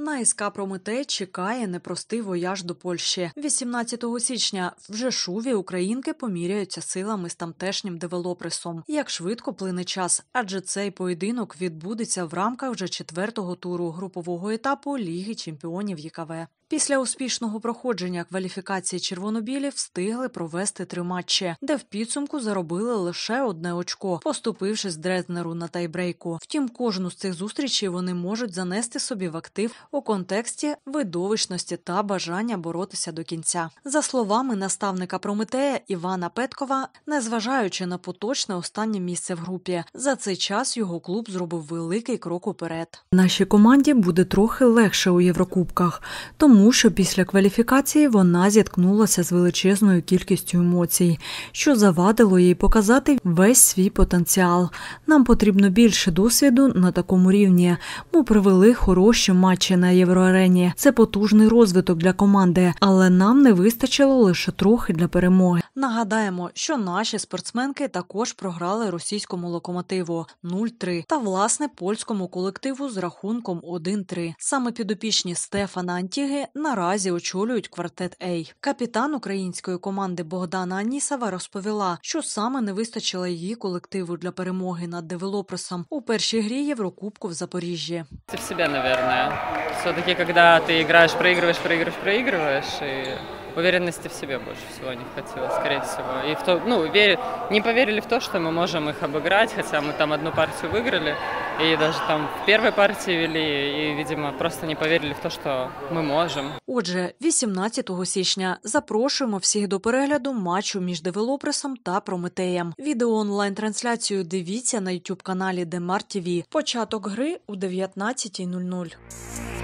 На СК Прометей чекає непростий вояж до Польщі. 18 січня в Жешуві українки поміряються силами з тамтешнім девелопресом. Як швидко плине час, адже цей поєдинок відбудеться в рамках вже четвертого туру групового етапу Ліги Чемпіонів ЄКВ. Після успішного проходження кваліфікації червонобілі встигли провести три матчі, де в підсумку заробили лише одне очко, поступивши з Дрезнеру на тайбрейку. Втім, кожну з цих зустрічей вони можуть занести собі в актив у контексті видовищності та бажання боротися до кінця. За словами наставника Прометея Івана Петкова, незважаючи на поточне останнє місце в групі, за цей час його клуб зробив великий крок уперед. Нашій команді буде трохи легше у Єврокубках, тому що після кваліфікації вона зіткнулася з величезною кількістю емоцій, що завадило їй показати весь свій потенціал. Нам потрібно більше досвіду на такому рівні. Ми провели хороші матчі вдвічі на євроарені. Це потужний розвиток для команди, але нам не вистачило лише трохи для перемоги. Нагадаємо, що наші спортсменки також програли російському локомотиву 0-3 та власне польському колективу з рахунком 1-3. Саме підопічні Стефана Антіги наразі очолюють квартет Ей. Капітан української команди Богдана Анісова розповіла, що саме не вистачило її колективу для перемоги над девелопросом у першій грі Єврокубку в Запоріжжі. Це в себе, мабуть все-таки, когда ты играешь, проигрываешь, проигрываешь, проигрываешь, и уверенности в себе больше всего не хватило, скорее всего. И в то, ну, вере, не поверили в то, что мы можем их обыграть, хотя мы там одну партию выиграли, И даже там в первой партии вели, и, видимо, просто не поверили в то, що ми можемо. Отже, 18 січня запрошуємо всіх до перегляду матчу між девелопресом та Прометеєм. Відео онлайн трансляцію дивіться на youtube каналі Демар ТВ. Початок гри у 19.00.